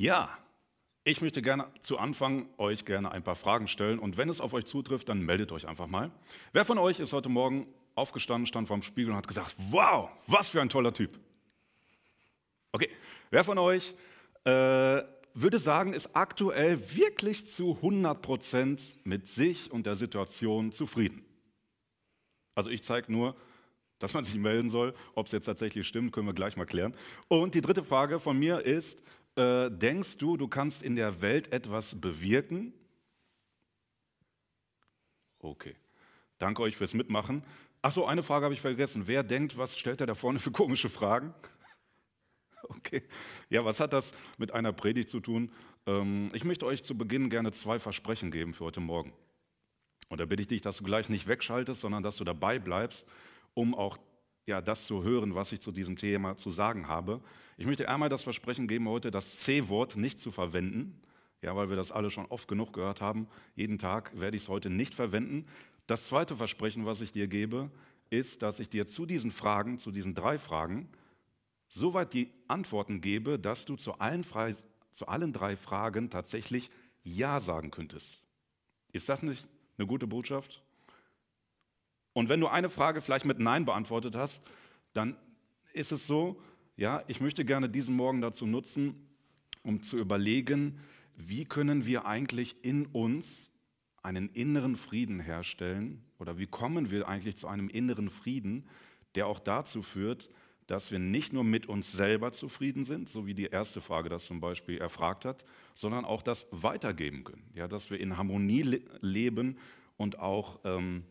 Ja, ich möchte gerne zu Anfang euch gerne ein paar Fragen stellen und wenn es auf euch zutrifft, dann meldet euch einfach mal. Wer von euch ist heute Morgen aufgestanden, stand vor dem Spiegel und hat gesagt, wow, was für ein toller Typ? Okay, wer von euch äh, würde sagen, ist aktuell wirklich zu 100 mit sich und der Situation zufrieden? Also ich zeige nur, dass man sich melden soll. Ob es jetzt tatsächlich stimmt, können wir gleich mal klären. Und die dritte Frage von mir ist, äh, denkst du, du kannst in der Welt etwas bewirken? Okay. Danke euch fürs Mitmachen. Achso, eine Frage habe ich vergessen. Wer denkt, was stellt er da vorne für komische Fragen? Okay. Ja, was hat das mit einer Predigt zu tun? Ähm, ich möchte euch zu Beginn gerne zwei Versprechen geben für heute Morgen. Und da bitte ich dich, dass du gleich nicht wegschaltest, sondern dass du dabei bleibst, um auch ja, das zu hören, was ich zu diesem Thema zu sagen habe. Ich möchte einmal das Versprechen geben, heute das C-Wort nicht zu verwenden, ja, weil wir das alle schon oft genug gehört haben. Jeden Tag werde ich es heute nicht verwenden. Das zweite Versprechen, was ich dir gebe, ist, dass ich dir zu diesen Fragen, zu diesen drei Fragen, soweit die Antworten gebe, dass du zu allen, frei, zu allen drei Fragen tatsächlich Ja sagen könntest. Ist das nicht eine gute Botschaft? Und wenn du eine Frage vielleicht mit Nein beantwortet hast, dann ist es so, ja, ich möchte gerne diesen Morgen dazu nutzen, um zu überlegen, wie können wir eigentlich in uns einen inneren Frieden herstellen oder wie kommen wir eigentlich zu einem inneren Frieden, der auch dazu führt, dass wir nicht nur mit uns selber zufrieden sind, so wie die erste Frage das zum Beispiel erfragt hat, sondern auch das weitergeben können, ja, dass wir in Harmonie le leben und auch ähm,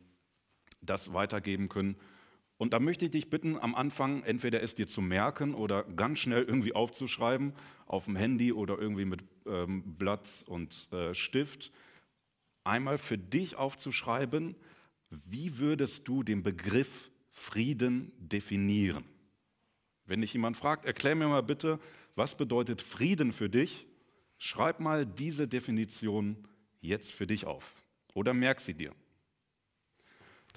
das weitergeben können. Und da möchte ich dich bitten, am Anfang entweder es dir zu merken oder ganz schnell irgendwie aufzuschreiben, auf dem Handy oder irgendwie mit ähm, Blatt und äh, Stift, einmal für dich aufzuschreiben, wie würdest du den Begriff Frieden definieren? Wenn dich jemand fragt, erklär mir mal bitte, was bedeutet Frieden für dich? Schreib mal diese Definition jetzt für dich auf oder merk sie dir.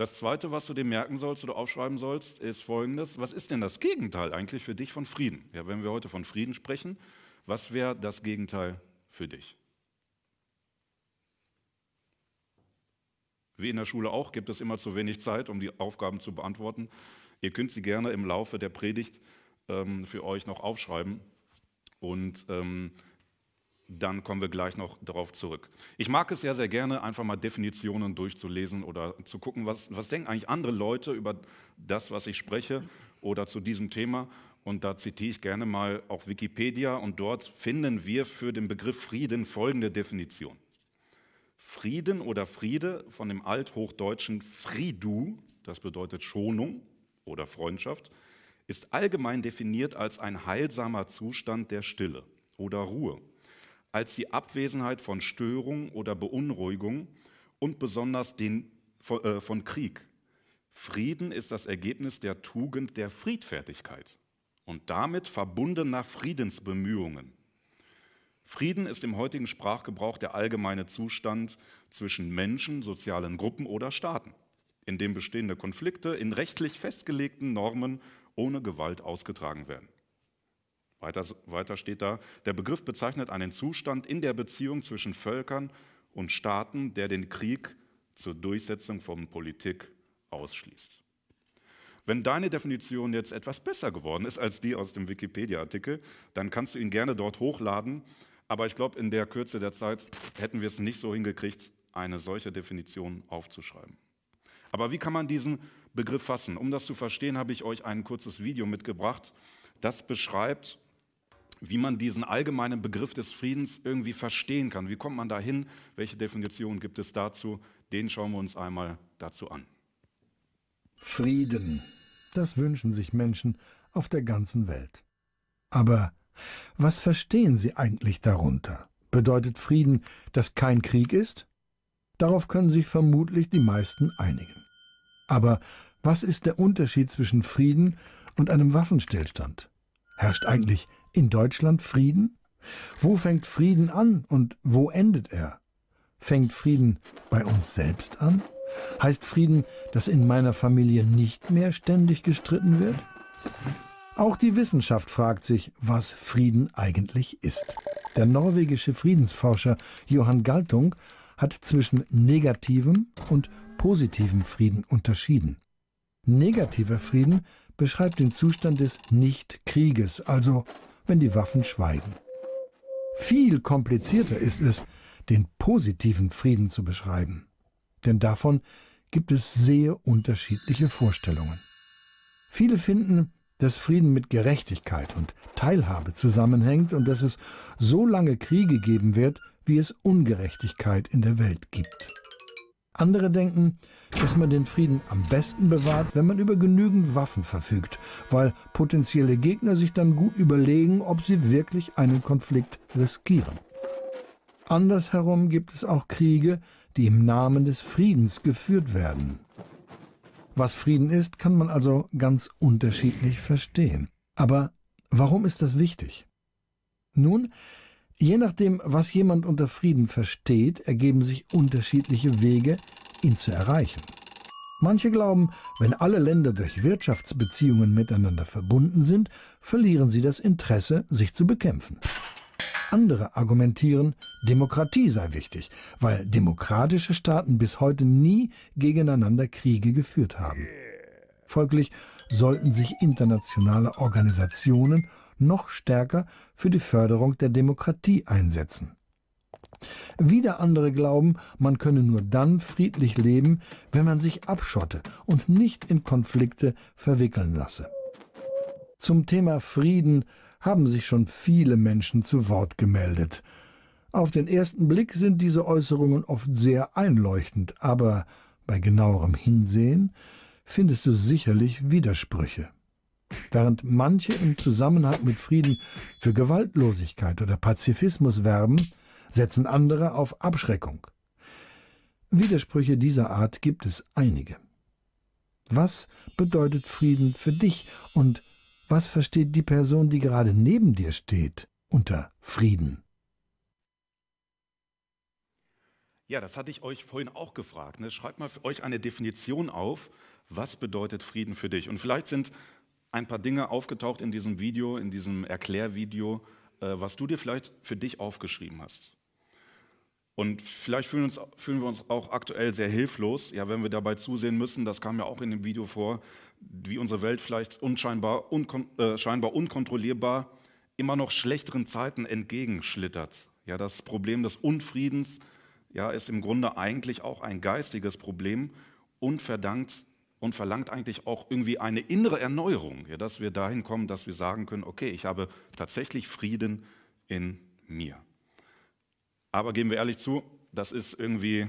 Das Zweite, was du dir merken sollst oder aufschreiben sollst, ist folgendes. Was ist denn das Gegenteil eigentlich für dich von Frieden? Ja, wenn wir heute von Frieden sprechen, was wäre das Gegenteil für dich? Wie in der Schule auch, gibt es immer zu wenig Zeit, um die Aufgaben zu beantworten. Ihr könnt sie gerne im Laufe der Predigt ähm, für euch noch aufschreiben. Und ähm, dann kommen wir gleich noch darauf zurück. Ich mag es ja sehr gerne, einfach mal Definitionen durchzulesen oder zu gucken, was, was denken eigentlich andere Leute über das, was ich spreche oder zu diesem Thema. Und da zitiere ich gerne mal auch Wikipedia und dort finden wir für den Begriff Frieden folgende Definition. Frieden oder Friede von dem althochdeutschen Friedu, das bedeutet Schonung oder Freundschaft, ist allgemein definiert als ein heilsamer Zustand der Stille oder Ruhe als die Abwesenheit von Störung oder Beunruhigung und besonders den, von, äh, von Krieg. Frieden ist das Ergebnis der Tugend der Friedfertigkeit und damit verbundener Friedensbemühungen. Frieden ist im heutigen Sprachgebrauch der allgemeine Zustand zwischen Menschen, sozialen Gruppen oder Staaten, in dem bestehende Konflikte in rechtlich festgelegten Normen ohne Gewalt ausgetragen werden. Weiter, weiter steht da, der Begriff bezeichnet einen Zustand in der Beziehung zwischen Völkern und Staaten, der den Krieg zur Durchsetzung von Politik ausschließt. Wenn deine Definition jetzt etwas besser geworden ist als die aus dem Wikipedia-Artikel, dann kannst du ihn gerne dort hochladen. Aber ich glaube, in der Kürze der Zeit hätten wir es nicht so hingekriegt, eine solche Definition aufzuschreiben. Aber wie kann man diesen Begriff fassen? Um das zu verstehen, habe ich euch ein kurzes Video mitgebracht, das beschreibt, wie man diesen allgemeinen Begriff des Friedens irgendwie verstehen kann. Wie kommt man da hin? Welche Definition gibt es dazu? Den schauen wir uns einmal dazu an. Frieden, das wünschen sich Menschen auf der ganzen Welt. Aber was verstehen sie eigentlich darunter? Bedeutet Frieden, dass kein Krieg ist? Darauf können sich vermutlich die meisten einigen. Aber was ist der Unterschied zwischen Frieden und einem Waffenstillstand? Herrscht eigentlich in Deutschland Frieden? Wo fängt Frieden an und wo endet er? Fängt Frieden bei uns selbst an? Heißt Frieden, dass in meiner Familie nicht mehr ständig gestritten wird? Auch die Wissenschaft fragt sich, was Frieden eigentlich ist. Der norwegische Friedensforscher Johann Galtung hat zwischen negativem und positivem Frieden unterschieden. Negativer Frieden beschreibt den Zustand des Nichtkrieges, also wenn die Waffen schweigen. Viel komplizierter ist es, den positiven Frieden zu beschreiben. Denn davon gibt es sehr unterschiedliche Vorstellungen. Viele finden, dass Frieden mit Gerechtigkeit und Teilhabe zusammenhängt und dass es so lange Kriege geben wird, wie es Ungerechtigkeit in der Welt gibt. Andere denken, dass man den Frieden am besten bewahrt, wenn man über genügend Waffen verfügt, weil potenzielle Gegner sich dann gut überlegen, ob sie wirklich einen Konflikt riskieren. Andersherum gibt es auch Kriege, die im Namen des Friedens geführt werden. Was Frieden ist, kann man also ganz unterschiedlich verstehen. Aber warum ist das wichtig? Nun, Je nachdem, was jemand unter Frieden versteht, ergeben sich unterschiedliche Wege, ihn zu erreichen. Manche glauben, wenn alle Länder durch Wirtschaftsbeziehungen miteinander verbunden sind, verlieren sie das Interesse, sich zu bekämpfen. Andere argumentieren, Demokratie sei wichtig, weil demokratische Staaten bis heute nie gegeneinander Kriege geführt haben. Folglich sollten sich internationale Organisationen noch stärker für die Förderung der Demokratie einsetzen. Wieder andere glauben, man könne nur dann friedlich leben, wenn man sich abschotte und nicht in Konflikte verwickeln lasse. Zum Thema Frieden haben sich schon viele Menschen zu Wort gemeldet. Auf den ersten Blick sind diese Äußerungen oft sehr einleuchtend, aber bei genauerem Hinsehen findest du sicherlich Widersprüche. Während manche im Zusammenhang mit Frieden für Gewaltlosigkeit oder Pazifismus werben, setzen andere auf Abschreckung. Widersprüche dieser Art gibt es einige. Was bedeutet Frieden für dich und was versteht die Person, die gerade neben dir steht, unter Frieden? Ja, das hatte ich euch vorhin auch gefragt. Ne? Schreibt mal für euch eine Definition auf, was bedeutet Frieden für dich. Und vielleicht sind ein paar Dinge aufgetaucht in diesem Video, in diesem Erklärvideo, äh, was du dir vielleicht für dich aufgeschrieben hast. Und vielleicht fühlen, uns, fühlen, wir uns auch aktuell sehr hilflos, ja, wenn wir dabei zusehen müssen, das kam ja auch in dem Video vor, wie unsere Welt vielleicht unscheinbar, unkon äh, scheinbar unkontrollierbar immer noch schlechteren Zeiten entgegenschlittert. Ja, das Problem des Unfriedens ja, ist im Grunde eigentlich auch ein geistiges Problem und verdankt und verlangt eigentlich auch irgendwie eine innere Erneuerung, ja, dass wir dahin kommen, dass wir sagen können, okay, ich habe tatsächlich Frieden in mir. Aber geben wir ehrlich zu, das ist irgendwie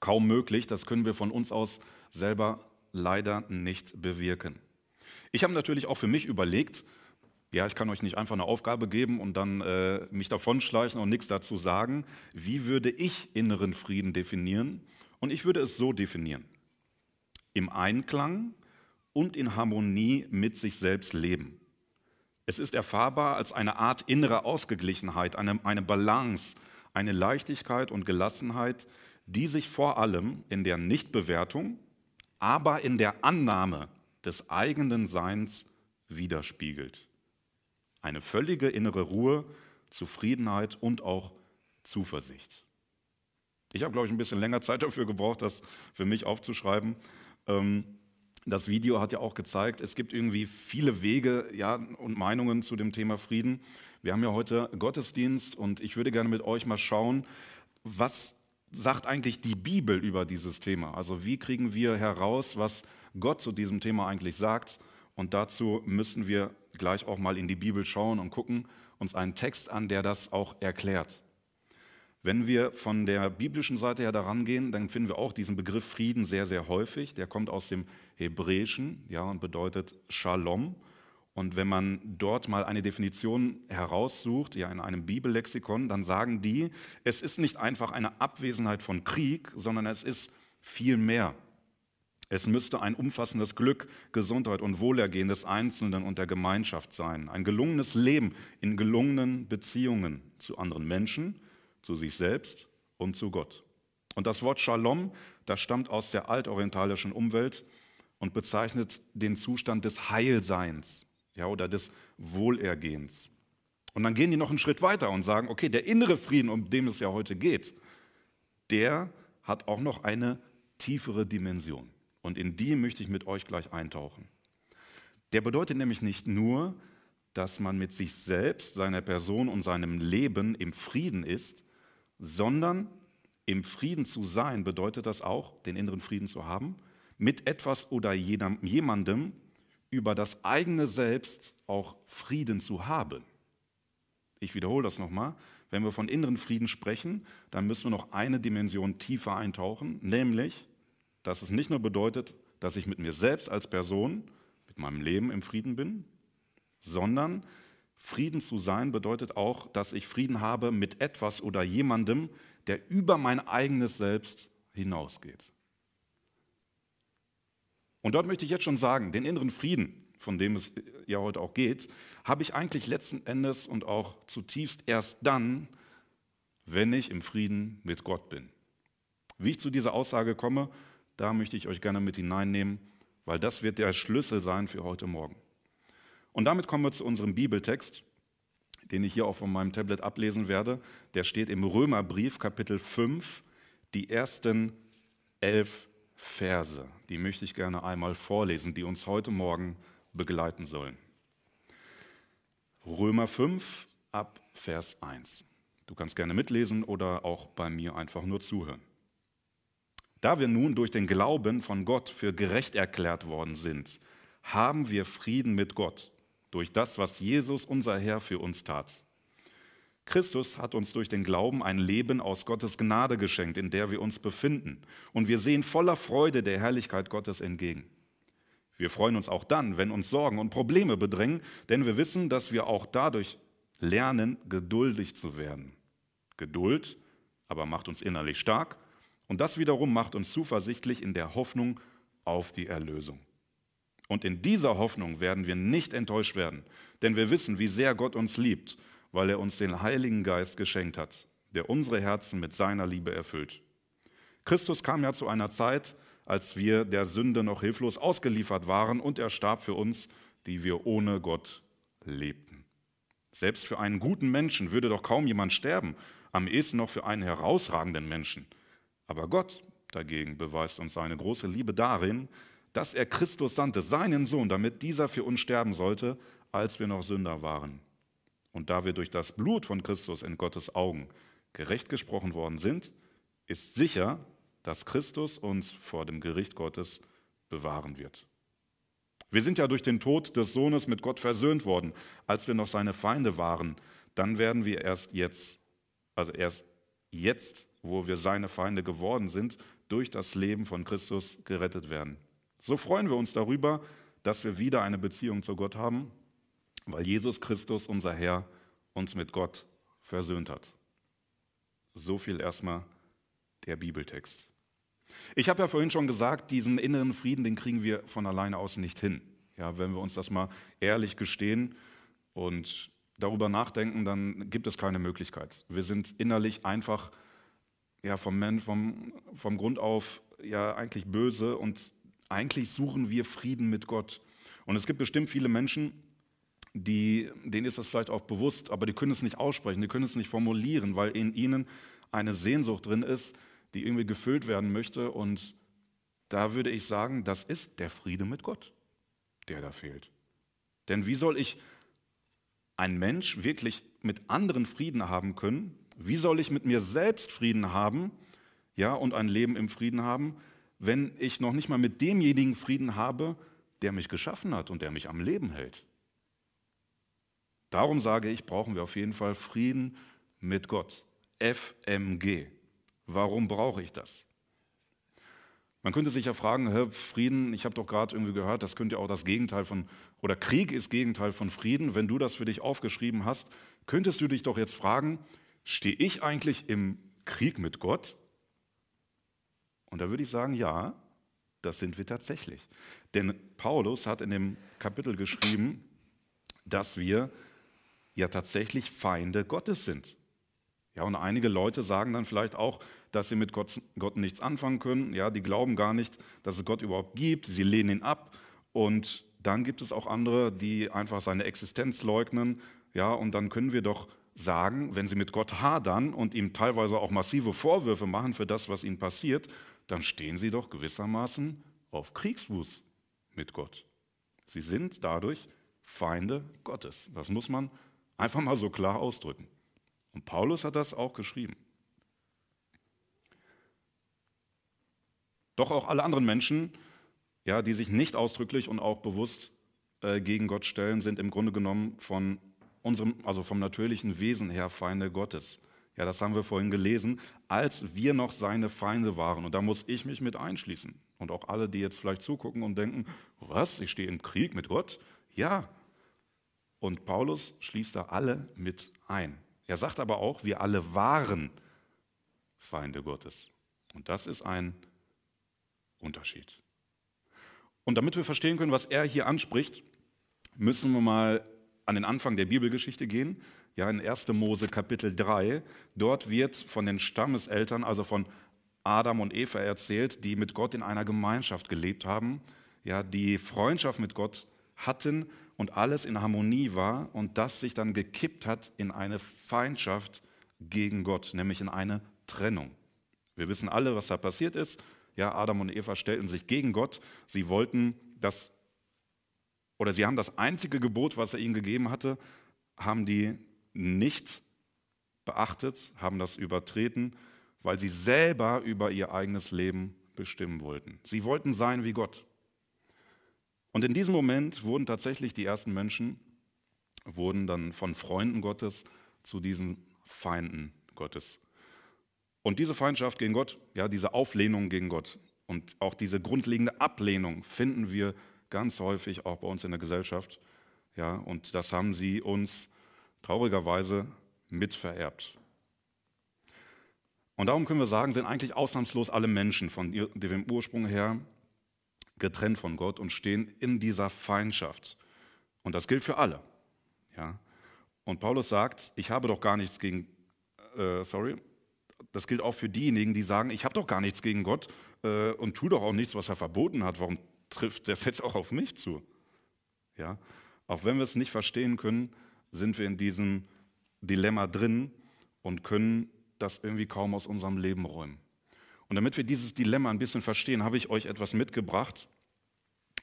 kaum möglich, das können wir von uns aus selber leider nicht bewirken. Ich habe natürlich auch für mich überlegt, ja, ich kann euch nicht einfach eine Aufgabe geben und dann äh, mich davonschleichen und nichts dazu sagen. Wie würde ich inneren Frieden definieren? Und ich würde es so definieren im Einklang und in Harmonie mit sich selbst leben. Es ist erfahrbar als eine Art innere Ausgeglichenheit, eine, eine Balance, eine Leichtigkeit und Gelassenheit, die sich vor allem in der Nichtbewertung, aber in der Annahme des eigenen Seins widerspiegelt. Eine völlige innere Ruhe, Zufriedenheit und auch Zuversicht. Ich habe, glaube ich, ein bisschen länger Zeit dafür gebraucht, das für mich aufzuschreiben. Ähm, das Video hat ja auch gezeigt, es gibt irgendwie viele Wege ja, und Meinungen zu dem Thema Frieden. Wir haben ja heute Gottesdienst und ich würde gerne mit euch mal schauen, was sagt eigentlich die Bibel über dieses Thema? Also wie kriegen wir heraus, was Gott zu diesem Thema eigentlich sagt? Und dazu müssen wir gleich auch mal in die Bibel schauen und gucken uns einen Text an, der das auch erklärt. Wenn wir von der biblischen Seite her daran gehen, dann finden wir auch diesen Begriff Frieden sehr, sehr häufig. Der kommt aus dem Hebräischen ja, und bedeutet Shalom. Und wenn man dort mal eine Definition heraussucht, ja in einem Bibellexikon, dann sagen die, es ist nicht einfach eine Abwesenheit von Krieg, sondern es ist viel mehr. Es müsste ein umfassendes Glück, Gesundheit und Wohlergehen des Einzelnen und der Gemeinschaft sein. Ein gelungenes Leben in gelungenen Beziehungen zu anderen Menschen, zu sich selbst und zu Gott. Und das Wort Shalom, das stammt aus der altorientalischen Umwelt und bezeichnet den Zustand des Heilseins ja, oder des Wohlergehens. Und dann gehen die noch einen Schritt weiter und sagen, okay, der innere Frieden, um den es ja heute geht, der hat auch noch eine tiefere Dimension. Und in die möchte ich mit euch gleich eintauchen. Der bedeutet nämlich nicht nur, dass man mit sich selbst, seiner Person und seinem Leben im Frieden ist, sondern im Frieden zu sein bedeutet das auch, den inneren Frieden zu haben, mit etwas oder jemandem über das eigene Selbst auch Frieden zu haben. Ich wiederhole das nochmal. Wenn wir von inneren Frieden sprechen, dann müssen wir noch eine Dimension tiefer eintauchen, nämlich, dass es nicht nur bedeutet, dass ich mit mir selbst als Person, mit meinem Leben im Frieden bin, sondern dass Frieden zu sein bedeutet auch, dass ich Frieden habe mit etwas oder jemandem, der über mein eigenes Selbst hinausgeht. Und dort möchte ich jetzt schon sagen, den inneren Frieden, von dem es äh, ja heute auch geht, habe ich eigentlich letzten Endes und auch zutiefst erst dann, wenn ich im Frieden mit Gott bin. Wie ich zu dieser Aussage komme, da möchte ich euch gerne mit hineinnehmen, weil das wird der Schlüssel sein für heute Morgen. Und damit kommen wir zu unserem Bibeltext, den ich hier auch von meinem Tablet ablesen werde. Der steht im Römerbrief, Kapitel 5, die ersten elf Verse. Die möchte ich gerne einmal vorlesen, die uns heute Morgen begleiten sollen. Römer 5 ab Vers 1. Du kannst gerne mitlesen oder auch bei mir einfach nur zuhören. Da wir nun durch den Glauben von Gott für gerecht erklärt worden sind, haben wir Frieden mit Gott durch das, was Jesus, unser Herr, für uns tat. Christus hat uns durch den Glauben ein Leben aus Gottes Gnade geschenkt, in der wir uns befinden. Und wir sehen voller Freude der Herrlichkeit Gottes entgegen. Wir freuen uns auch dann, wenn uns Sorgen und Probleme bedrängen, denn wir wissen, dass wir auch dadurch lernen, geduldig zu werden. Geduld aber macht uns innerlich stark und das wiederum macht uns zuversichtlich in der Hoffnung auf die Erlösung. Und in dieser Hoffnung werden wir nicht enttäuscht werden, denn wir wissen, wie sehr Gott uns liebt, weil er uns den Heiligen Geist geschenkt hat, der unsere Herzen mit seiner Liebe erfüllt. Christus kam ja zu einer Zeit, als wir der Sünde noch hilflos ausgeliefert waren und er starb für uns, die wir ohne Gott lebten. Selbst für einen guten Menschen würde doch kaum jemand sterben, am ehesten noch für einen herausragenden Menschen. Aber Gott dagegen beweist uns seine große Liebe darin, dass er Christus sandte, seinen Sohn, damit dieser für uns sterben sollte, als wir noch Sünder waren. Und da wir durch das Blut von Christus in Gottes Augen gerecht gesprochen worden sind, ist sicher, dass Christus uns vor dem Gericht Gottes bewahren wird. Wir sind ja durch den Tod des Sohnes mit Gott versöhnt worden, als wir noch seine Feinde waren. Dann werden wir erst jetzt, also erst jetzt, wo wir seine Feinde geworden sind, durch das Leben von Christus gerettet werden. So freuen wir uns darüber, dass wir wieder eine Beziehung zu Gott haben, weil Jesus Christus, unser Herr, uns mit Gott versöhnt hat. So viel erstmal der Bibeltext. Ich habe ja vorhin schon gesagt, diesen inneren Frieden, den kriegen wir von alleine aus nicht hin. Ja, wenn wir uns das mal ehrlich gestehen und darüber nachdenken, dann gibt es keine Möglichkeit. Wir sind innerlich einfach ja, vom, vom, vom Grund auf ja eigentlich böse und eigentlich suchen wir Frieden mit Gott. Und es gibt bestimmt viele Menschen, die, denen ist das vielleicht auch bewusst, aber die können es nicht aussprechen, die können es nicht formulieren, weil in ihnen eine Sehnsucht drin ist, die irgendwie gefüllt werden möchte. Und da würde ich sagen, das ist der Friede mit Gott, der da fehlt. Denn wie soll ich ein Mensch wirklich mit anderen Frieden haben können? Wie soll ich mit mir selbst Frieden haben? Ja, und ein Leben im Frieden haben, wenn ich noch nicht mal mit demjenigen Frieden habe, der mich geschaffen hat und der mich am Leben hält. Darum sage ich, brauchen wir auf jeden Fall Frieden mit Gott. FMG. Warum brauche ich das? Man könnte sich ja fragen, Herr Frieden, ich habe doch gerade irgendwie gehört, das könnte ja auch das Gegenteil von, oder Krieg ist Gegenteil von Frieden. Wenn du das für dich aufgeschrieben hast, könntest du dich doch jetzt fragen, stehe ich eigentlich im Krieg mit Gott? Und da würde ich sagen, ja, das sind wir tatsächlich. Denn Paulus hat in dem Kapitel geschrieben, dass wir ja tatsächlich Feinde Gottes sind. Ja, und einige Leute sagen dann vielleicht auch, dass sie mit Gott, Gott nichts anfangen können. Ja, die glauben gar nicht, dass es Gott überhaupt gibt. Sie lehnen ihn ab. Und dann gibt es auch andere, die einfach seine Existenz leugnen. Ja, und dann können wir doch sagen, wenn sie mit Gott hadern und ihm teilweise auch massive Vorwürfe machen für das, was ihnen passiert, dann stehen sie doch gewissermaßen auf Kriegsfuß mit Gott. Sie sind dadurch Feinde Gottes. Das muss man einfach mal so klar ausdrücken. Und Paulus hat das auch geschrieben. Doch auch alle anderen Menschen, ja, die sich nicht ausdrücklich und auch bewusst äh, gegen Gott stellen, sind im Grunde genommen von unserem, also vom natürlichen Wesen her Feinde Gottes. Ja, das haben wir vorhin gelesen, als wir noch seine Feinde waren. Und da muss ich mich mit einschließen. Und auch alle, die jetzt vielleicht zugucken und denken, was, ich stehe im Krieg mit Gott? Ja. Und Paulus schließt da alle mit ein. Er sagt aber auch, wir alle waren Feinde Gottes. Und das ist ein Unterschied. Und damit wir verstehen können, was er hier anspricht, müssen wir mal an den Anfang der Bibelgeschichte gehen, ja, in 1. Mose Kapitel 3. Dort wird von den Stammeseltern, also von Adam und Eva erzählt, die mit Gott in einer Gemeinschaft gelebt haben, ja, die Freundschaft mit Gott hatten und alles in Harmonie war und das sich dann gekippt hat in eine Feindschaft gegen Gott, nämlich in eine Trennung. Wir wissen alle, was da passiert ist. Ja, Adam und Eva stellten sich gegen Gott. Sie wollten, dass oder sie haben das einzige Gebot, was er ihnen gegeben hatte, haben die nicht beachtet, haben das übertreten, weil sie selber über ihr eigenes Leben bestimmen wollten. Sie wollten sein wie Gott. Und in diesem Moment wurden tatsächlich die ersten Menschen, wurden dann von Freunden Gottes zu diesen Feinden Gottes. Und diese Feindschaft gegen Gott, ja, diese Auflehnung gegen Gott und auch diese grundlegende Ablehnung finden wir ganz häufig auch bei uns in der Gesellschaft. Ja, und das haben sie uns traurigerweise mitvererbt. Und darum können wir sagen, sind eigentlich ausnahmslos alle Menschen von dem Ursprung her getrennt von Gott und stehen in dieser Feindschaft. Und das gilt für alle. Ja? Und Paulus sagt, ich habe doch gar nichts gegen, äh, sorry, das gilt auch für diejenigen, die sagen, ich habe doch gar nichts gegen Gott äh, und tue doch auch nichts, was er verboten hat. Warum trifft der Fetz auch auf mich zu. Ja? Auch wenn wir es nicht verstehen können, sind wir in diesem Dilemma drin und können das irgendwie kaum aus unserem Leben räumen. Und damit wir dieses Dilemma ein bisschen verstehen, habe ich euch etwas mitgebracht,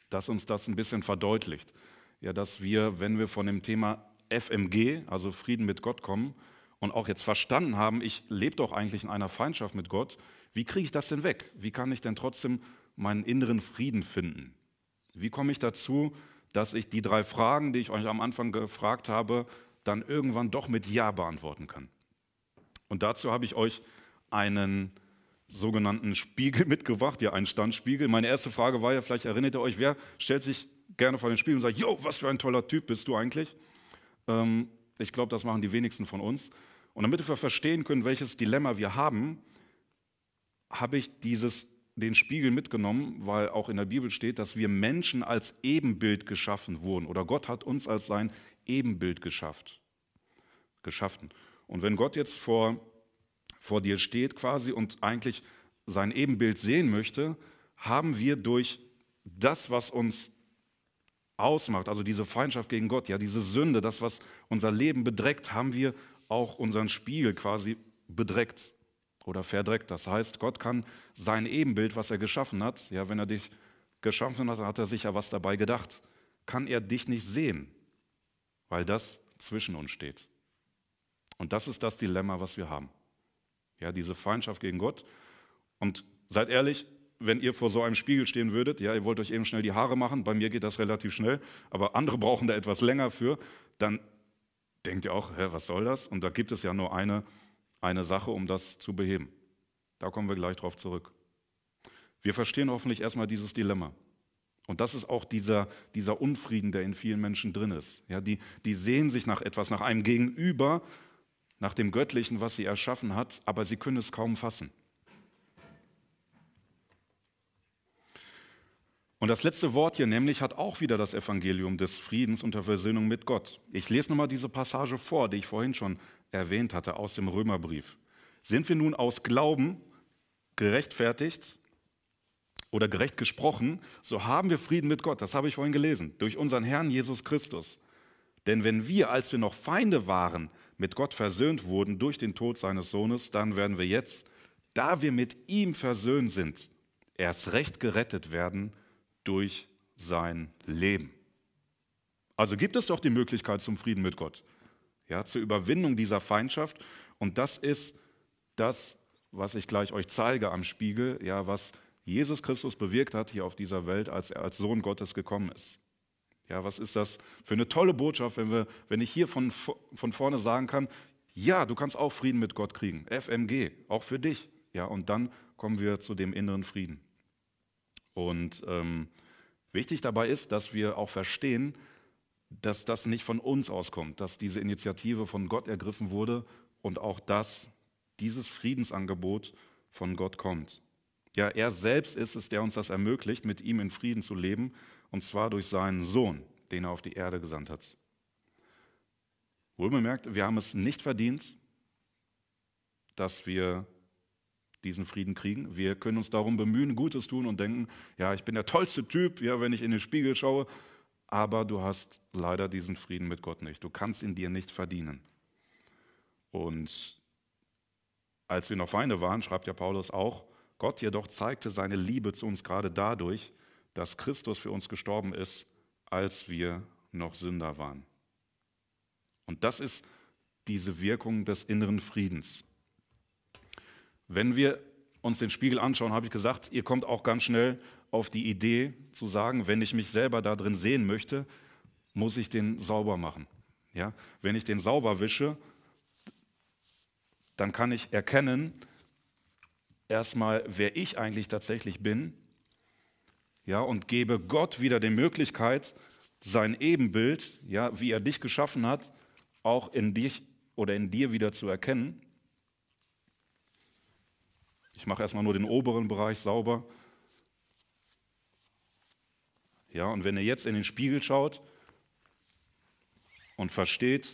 das uns das ein bisschen verdeutlicht. Ja, dass wir, wenn wir von dem Thema FMG, also Frieden mit Gott kommen, und auch jetzt verstanden haben, ich lebe doch eigentlich in einer Feindschaft mit Gott, wie kriege ich das denn weg? Wie kann ich denn trotzdem meinen inneren Frieden finden? Wie komme ich dazu, dass ich die drei Fragen, die ich euch am Anfang gefragt habe, dann irgendwann doch mit Ja beantworten kann? Und dazu habe ich euch einen sogenannten Spiegel mitgebracht, ja, einen Standspiegel. Meine erste Frage war ja, vielleicht erinnert ihr euch, wer stellt sich gerne vor den Spiegel und sagt, Jo, was für ein toller Typ bist du eigentlich? Ähm, ich glaube, das machen die wenigsten von uns. Und damit wir verstehen können, welches Dilemma wir haben, habe ich dieses den Spiegel mitgenommen, weil auch in der Bibel steht, dass wir Menschen als Ebenbild geschaffen wurden oder Gott hat uns als sein Ebenbild geschafft, geschaffen. Und wenn Gott jetzt vor, vor dir steht quasi und eigentlich sein Ebenbild sehen möchte, haben wir durch das, was uns ausmacht, also diese Feindschaft gegen Gott, ja, diese Sünde, das, was unser Leben bedreckt, haben wir auch unseren Spiegel quasi bedreckt oder verdreckt. Das heißt, Gott kann sein Ebenbild, was er geschaffen hat, ja, wenn er dich geschaffen hat, hat er sich ja was dabei gedacht, kann er dich nicht sehen, weil das zwischen uns steht. Und das ist das Dilemma, was wir haben. Ja, diese Feindschaft gegen Gott. Und seid ehrlich, wenn ihr vor so einem Spiegel stehen würdet, ja, ihr wollt euch eben schnell die Haare machen, bei mir geht das relativ schnell, aber andere brauchen da etwas länger für, dann denkt ihr auch, hä, was soll das? Und da gibt es ja nur eine eine Sache, um das zu beheben. Da kommen wir gleich drauf zurück. Wir verstehen hoffentlich erstmal dieses Dilemma. Und das ist auch dieser, dieser Unfrieden, der in vielen Menschen drin ist. Ja, die, die sehen sich nach etwas, nach einem Gegenüber, nach dem Göttlichen, was sie erschaffen hat, aber sie können es kaum fassen. Und das letzte Wort hier nämlich hat auch wieder das Evangelium des Friedens und der Versöhnung mit Gott. Ich lese nochmal diese Passage vor, die ich vorhin schon erwähnt hatte aus dem Römerbrief. Sind wir nun aus Glauben gerechtfertigt oder gerecht gesprochen, so haben wir Frieden mit Gott. Das habe ich vorhin gelesen. Durch unseren Herrn Jesus Christus. Denn wenn wir, als wir noch Feinde waren, mit Gott versöhnt wurden durch den Tod seines Sohnes, dann werden wir jetzt, da wir mit ihm versöhnt sind, erst recht gerettet werden durch sein Leben. Also gibt es doch die Möglichkeit zum Frieden mit Gott, ja, zur Überwindung dieser Feindschaft. Und das ist das, was ich gleich euch zeige am Spiegel, ja, was Jesus Christus bewirkt hat hier auf dieser Welt, als er als Sohn Gottes gekommen ist. Ja, was ist das für eine tolle Botschaft, wenn, wir, wenn ich hier von, von vorne sagen kann, ja, du kannst auch Frieden mit Gott kriegen, FMG, auch für dich. Ja, und dann kommen wir zu dem inneren Frieden. Und ähm, wichtig dabei ist, dass wir auch verstehen, dass das nicht von uns auskommt, dass diese Initiative von Gott ergriffen wurde und auch dass dieses Friedensangebot von Gott kommt. Ja, er selbst ist es, der uns das ermöglicht, mit ihm in Frieden zu leben, und zwar durch seinen Sohn, den er auf die Erde gesandt hat. Wohl bemerkt, wir haben es nicht verdient, dass wir diesen Frieden kriegen. Wir können uns darum bemühen, Gutes tun und denken, ja, ich bin der tollste Typ, ja, wenn ich in den Spiegel schaue, aber du hast leider diesen Frieden mit Gott nicht. Du kannst ihn dir nicht verdienen. Und als wir noch Feinde waren, schreibt ja Paulus auch, Gott jedoch zeigte seine Liebe zu uns gerade dadurch, dass Christus für uns gestorben ist, als wir noch Sünder waren. Und das ist diese Wirkung des inneren Friedens. Wenn wir uns den Spiegel anschauen, habe ich gesagt, ihr kommt auch ganz schnell auf die Idee zu sagen, wenn ich mich selber da drin sehen möchte, muss ich den sauber machen. Ja? Wenn ich den sauber wische, dann kann ich erkennen, erstmal, wer ich eigentlich tatsächlich bin, ja, und gebe Gott wieder die Möglichkeit, sein Ebenbild, ja, wie er dich geschaffen hat, auch in dich oder in dir wieder zu erkennen. Ich mache erstmal nur den oberen Bereich sauber. Ja, und wenn ihr jetzt in den Spiegel schaut und versteht,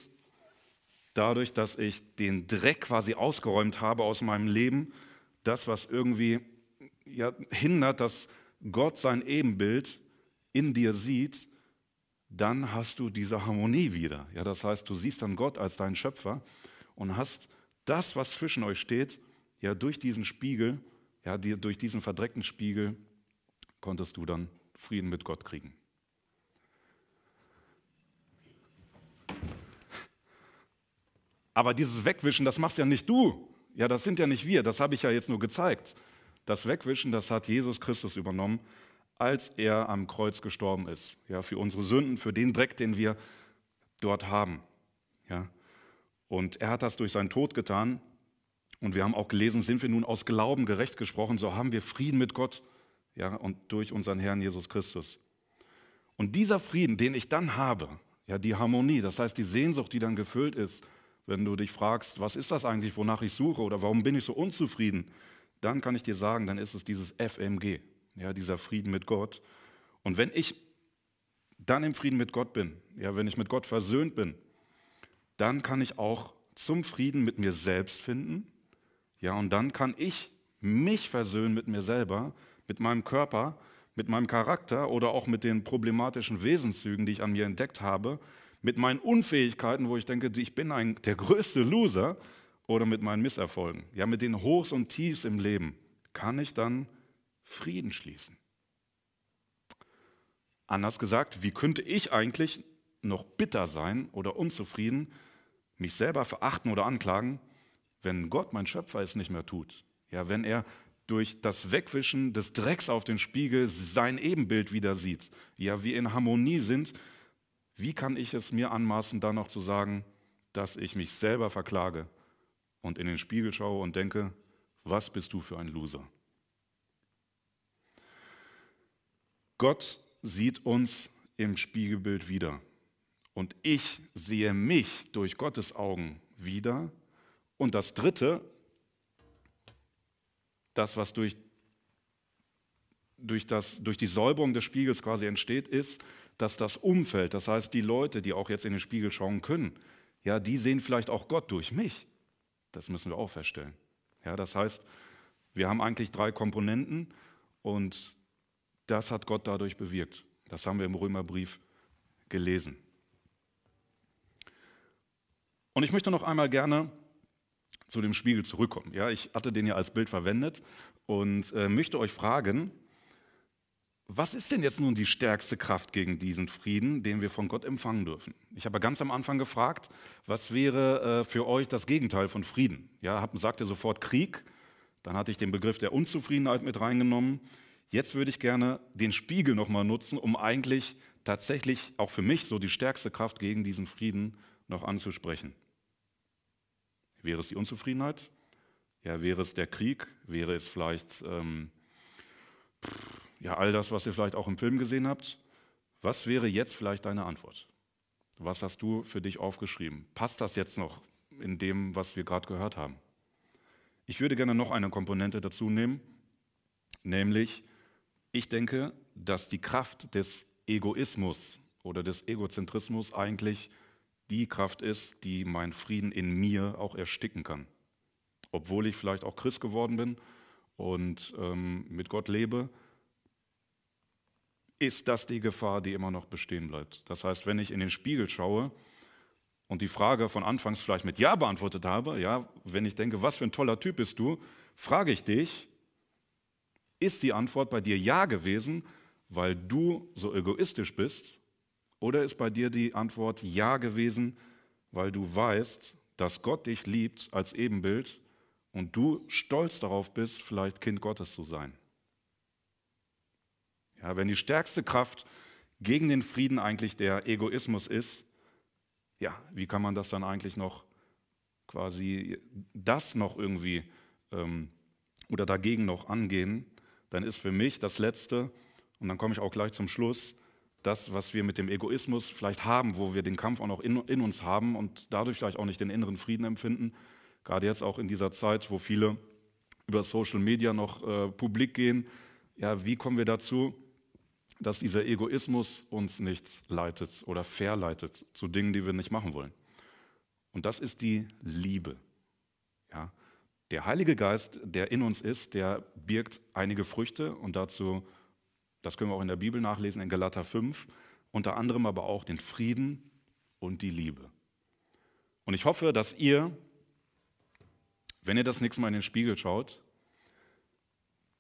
dadurch, dass ich den Dreck quasi ausgeräumt habe aus meinem Leben, das, was irgendwie ja, hindert, dass Gott sein Ebenbild in dir sieht, dann hast du diese Harmonie wieder. Ja, das heißt, du siehst dann Gott als deinen Schöpfer und hast das, was zwischen euch steht, ja, durch diesen Spiegel, ja, die, durch diesen verdreckten Spiegel konntest du dann Frieden mit Gott kriegen. Aber dieses Wegwischen, das machst ja nicht du. Ja, das sind ja nicht wir. Das habe ich ja jetzt nur gezeigt. Das Wegwischen, das hat Jesus Christus übernommen, als er am Kreuz gestorben ist. Ja, für unsere Sünden, für den Dreck, den wir dort haben. Ja. Und er hat das durch seinen Tod getan. Und wir haben auch gelesen, sind wir nun aus Glauben gerecht gesprochen, so haben wir Frieden mit Gott ja, und durch unseren Herrn Jesus Christus. Und dieser Frieden, den ich dann habe, ja, die Harmonie, das heißt die Sehnsucht, die dann gefüllt ist, wenn du dich fragst, was ist das eigentlich, wonach ich suche oder warum bin ich so unzufrieden, dann kann ich dir sagen, dann ist es dieses FMG, ja, dieser Frieden mit Gott. Und wenn ich dann im Frieden mit Gott bin, ja, wenn ich mit Gott versöhnt bin, dann kann ich auch zum Frieden mit mir selbst finden ja, und dann kann ich mich versöhnen mit mir selber, mit meinem Körper, mit meinem Charakter oder auch mit den problematischen Wesenszügen, die ich an mir entdeckt habe, mit meinen Unfähigkeiten, wo ich denke, ich bin ein, der größte Loser, oder mit meinen Misserfolgen, ja, mit den Hochs und Tiefs im Leben, kann ich dann Frieden schließen. Anders gesagt, wie könnte ich eigentlich noch bitter sein oder unzufrieden, mich selber verachten oder anklagen, wenn Gott, mein Schöpfer, es nicht mehr tut, ja, wenn er durch das Wegwischen des Drecks auf den Spiegel sein Ebenbild wieder sieht, ja, wir in Harmonie sind, wie kann ich es mir anmaßen, dann noch zu sagen, dass ich mich selber verklage und in den Spiegel schaue und denke, was bist du für ein Loser? Gott sieht uns im Spiegelbild wieder und ich sehe mich durch Gottes Augen wieder und das Dritte, das, was durch, durch, das, durch die Säuberung des Spiegels quasi entsteht, ist, dass das Umfeld, das heißt die Leute, die auch jetzt in den Spiegel schauen können, ja, die sehen vielleicht auch Gott durch mich. Das müssen wir auch feststellen. Ja, das heißt, wir haben eigentlich drei Komponenten und das hat Gott dadurch bewirkt. Das haben wir im Römerbrief gelesen. Und ich möchte noch einmal gerne zu dem Spiegel zurückkommen. Ja, ich hatte den ja als Bild verwendet und äh, möchte euch fragen, was ist denn jetzt nun die stärkste Kraft gegen diesen Frieden, den wir von Gott empfangen dürfen? Ich habe ganz am Anfang gefragt, was wäre äh, für euch das Gegenteil von Frieden? Ja, hab, sagt ihr sofort Krieg, dann hatte ich den Begriff der Unzufriedenheit mit reingenommen. Jetzt würde ich gerne den Spiegel nochmal nutzen, um eigentlich tatsächlich auch für mich so die stärkste Kraft gegen diesen Frieden noch anzusprechen. Wäre es die Unzufriedenheit? Ja, wäre es der Krieg? Wäre es vielleicht ähm, ja, all das, was ihr vielleicht auch im Film gesehen habt? Was wäre jetzt vielleicht deine Antwort? Was hast du für dich aufgeschrieben? Passt das jetzt noch in dem, was wir gerade gehört haben? Ich würde gerne noch eine Komponente dazu nehmen, nämlich ich denke, dass die Kraft des Egoismus oder des Egozentrismus eigentlich die Kraft ist, die meinen Frieden in mir auch ersticken kann. Obwohl ich vielleicht auch Christ geworden bin und ähm, mit Gott lebe, ist das die Gefahr, die immer noch bestehen bleibt. Das heißt, wenn ich in den Spiegel schaue und die Frage von anfangs vielleicht mit Ja beantwortet habe, ja, wenn ich denke, was für ein toller Typ bist du, frage ich dich, ist die Antwort bei dir Ja gewesen, weil du so egoistisch bist oder ist bei dir die Antwort Ja gewesen, weil du weißt, dass Gott dich liebt als Ebenbild und du stolz darauf bist, vielleicht Kind Gottes zu sein? Ja, wenn die stärkste Kraft gegen den Frieden eigentlich der Egoismus ist, ja, wie kann man das dann eigentlich noch quasi das noch irgendwie ähm, oder dagegen noch angehen? Dann ist für mich das Letzte, und dann komme ich auch gleich zum Schluss, das, was wir mit dem Egoismus vielleicht haben, wo wir den Kampf auch noch in, in uns haben und dadurch vielleicht auch nicht den inneren Frieden empfinden. Gerade jetzt auch in dieser Zeit, wo viele über Social Media noch äh, publik gehen. Ja, wie kommen wir dazu, dass dieser Egoismus uns nicht leitet oder verleitet zu Dingen, die wir nicht machen wollen? Und das ist die Liebe. Ja, der Heilige Geist, der in uns ist, der birgt einige Früchte und dazu das können wir auch in der Bibel nachlesen, in Galater 5, unter anderem aber auch den Frieden und die Liebe. Und ich hoffe, dass ihr, wenn ihr das nächste Mal in den Spiegel schaut,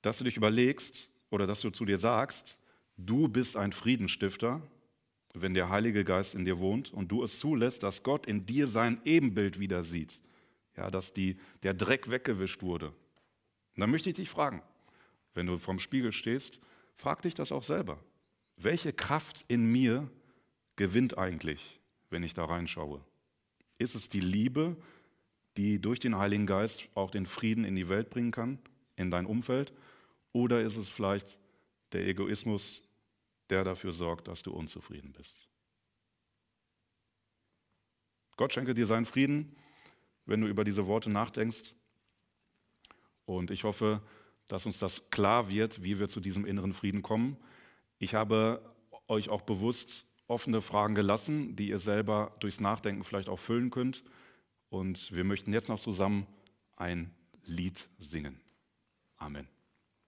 dass du dich überlegst oder dass du zu dir sagst, du bist ein Friedenstifter, wenn der Heilige Geist in dir wohnt und du es zulässt, dass Gott in dir sein Ebenbild wieder sieht. Ja, dass die, der Dreck weggewischt wurde. Und dann möchte ich dich fragen, wenn du vorm Spiegel stehst, Frag dich das auch selber. Welche Kraft in mir gewinnt eigentlich, wenn ich da reinschaue? Ist es die Liebe, die durch den Heiligen Geist auch den Frieden in die Welt bringen kann, in dein Umfeld? Oder ist es vielleicht der Egoismus, der dafür sorgt, dass du unzufrieden bist? Gott schenke dir seinen Frieden, wenn du über diese Worte nachdenkst. Und ich hoffe, dass dass uns das klar wird, wie wir zu diesem inneren Frieden kommen. Ich habe euch auch bewusst offene Fragen gelassen, die ihr selber durchs Nachdenken vielleicht auch füllen könnt. Und wir möchten jetzt noch zusammen ein Lied singen. Amen.